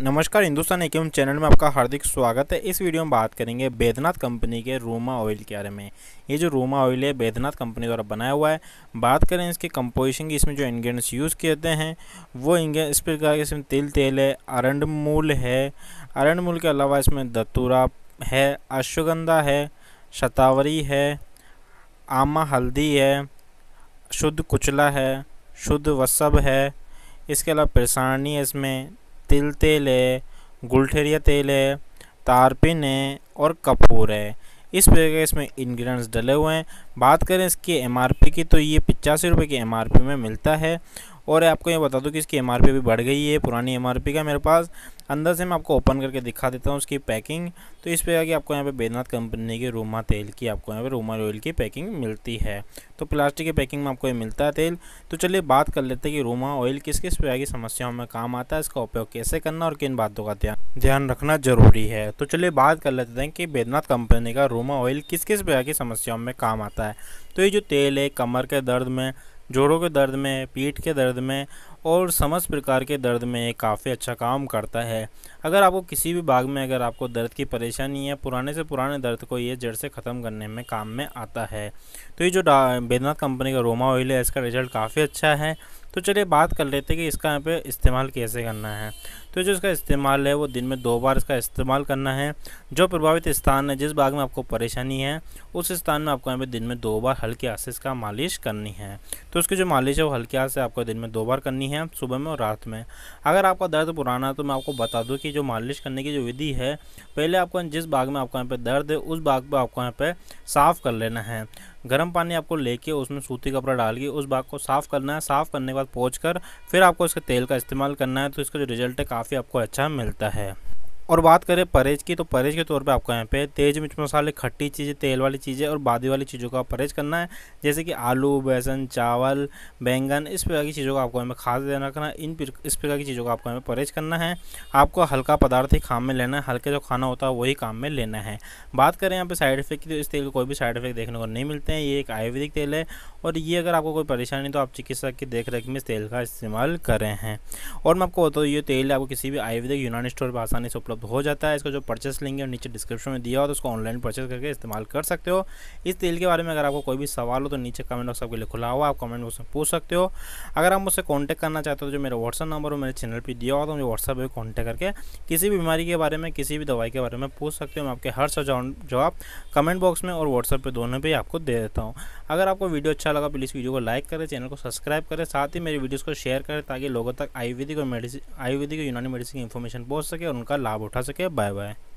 नमस्कार हिंदुस्तान एक्यूम चैनल में आपका हार्दिक स्वागत है इस वीडियो में बात करेंगे बैद्यनाथ कंपनी के रोमा ऑयल के बारे में ये जो रोमा ऑयल है बैद्यनाथ कंपनी द्वारा बनाया हुआ है बात करें इसके कंपोजिशन की इसमें जो इंग्रेडिएंट्स यूज़ किए जाते हैं वो इंग्रेड इस प्रकार के इसमें तिल तेल है अरंड मूल है अरंड मूल के अलावा इसमें दतूरा है अश्वगंधा है शतावरी है आमा हल्दी है शुद्ध कुचला है शुद्ध वसब है इसके अलावा परेशानी है इसमें तिल तेल है गुलठेरिया तेल है तारपिन है और कपूर है इस प्रकार इसमें इंग्रेडिएंट्स डले हुए हैं बात करें इसके एमआरपी की तो ये पचासी रुपये के एमआरपी में मिलता है और आपको ये बता दूँ कि इसकी एम भी बढ़ गई है पुरानी एम का मेरे पास अंदर से मैं आपको ओपन करके दिखा देता हूँ उसकी पैकिंग तो इस पर आगे आपको यहाँ पे बेदनाथ कंपनी की रूमा तेल की आपको यहाँ पे रूमा ऑयल की पैकिंग मिलती है तो प्लास्टिक की पैकिंग में आपको ये मिलता है तेल तो चलिए बात कर लेते हैं कि रूमा ऑयल किस किस प्रकार की समस्याओं में काम आता है इसका उपयोग कैसे करना और किन बातों का ध्यान ध्यान रखना जरूरी है तो चलिए बात कर लेते हैं कि बेदनाथ कंपनी का रूमा ऑयल किस किस प्रकार की समस्याओं में काम आता है तो ये जो तेल है कमर के दर्द में जोड़ों के दर्द में पीठ के दर्द में और समस्त प्रकार के दर्द में ये काफ़ी अच्छा काम करता है अगर आपको किसी भी भाग में अगर आपको दर्द की परेशानी है पुराने से पुराने दर्द को ये जड़ से ख़त्म करने में काम में आता है तो ये जो बेदनाथ कंपनी का रोमा ऑयल है इसका रिजल्ट काफ़ी अच्छा है तो चलिए बात कर लेते हैं कि इसका यहाँ पे इस्तेमाल कैसे करना है तो जो इसका इस्तेमाल है वो दिन में दो बार इसका इस्तेमाल करना है जो प्रभावित स्थान है जिस बाग में आपको परेशानी है उस स्थान में आपको यहाँ पे दिन में दो बार हल्के हाथ से इसका मालिश करनी है तो उसकी जो मालिश है वो हल्के हाथ से आपको दिन में दो बार करनी है सुबह में और रात में अगर आपका दर्द पुराना है तो मैं आपको बता दूँ कि जो मालिश करने की जो विधि है पहले आपको जिस बाग में आपको यहाँ पर दर्द है उस बाग पर आपको यहाँ पर साफ़ कर लेना है गर्म पानी आपको लेके उसमें सूती कपड़ा डाल के उस बाग को साफ़ करना है साफ़ करने के बाद पोछ कर फिर आपको इसके तेल का इस्तेमाल करना है तो इसका जो रिजल्ट है काफ़ी आपको अच्छा मिलता है और बात करें परहेज की तो परहेज के तौर पे आपको यहाँ पे तेज मिर्च मसाले खट्टी चीज़ें तेल वाली चीज़ें और बादी वाली चीज़ों का परहेज करना है जैसे कि आलू बेसन चावल बैंगन इस प्रकार की चीज़ों का आपको हमें खास ध्यान रखना है इन इस प्रकार की चीज़ों का आपको हमें परहेज करना है आपको हल्का पदार्थ ही काम में लेना है हल्के जो खाना होता है वही काम में लेना है बात करें यहाँ पर साइड इफेक्ट की तो इस तेल कोई भी साइड इफेक्ट देखने को नहीं मिलते हैं ये एक आयुर्वेदिक तेल है और ये अगर आपको कोई परेशानी तो आप चिकित्सक की देख रेख में इस तेल का इस्तेमाल करें हैं और मैं आपको बताऊँ ये तेल आपको किसी भी आयुर्वेदिक यूनानी स्टोर पर आसानी से उपलब्ध हो जाता है इसका जो परचेस लिंक है नीचे डिस्क्रिप्शन में दिया हो तो उसको ऑनलाइन परचेस करके इस्तेमाल कर सकते हो इस तेल के बारे में अगर आपको कोई भी सवाल हो तो नीचे कमेंट बॉक्स आपके लिए खुला हुआ आप कमेंट बॉक्स में पूछ सकते हो अगर आप मुझसे कॉन्टैक्ट करना चाहते हो तो जो मेरा व्हाट्सअप नंबर और मेरे चैनल पर दिया हो तो मुझे व्हाट्सअप पर कॉन्टैक्ट करके किसी भी बीमारी के बारे में किसी भी दवाई के बारे में पूछ सकते हो मैं आपके हर सौ जवाब कमेंट बॉक्स में और व्हाट्सअप पर दोनों पर आपको दे देता हूँ अगर आपको वीडियो अच्छा लगा प्लीज़ वीडियो को लाइक करें चैनल को सब्सक्राइब करें साथ ही मेरी वीडियोज़ को शेयर करें ताकि लोगों तक आयुर्वेदिक और मेडिसिन आयुर्वेदिक और यूनानी मेडिसिन की इन्फॉर्मेशन पहुँच सके और उनका लाभ लाभ उठा सके बाय बाय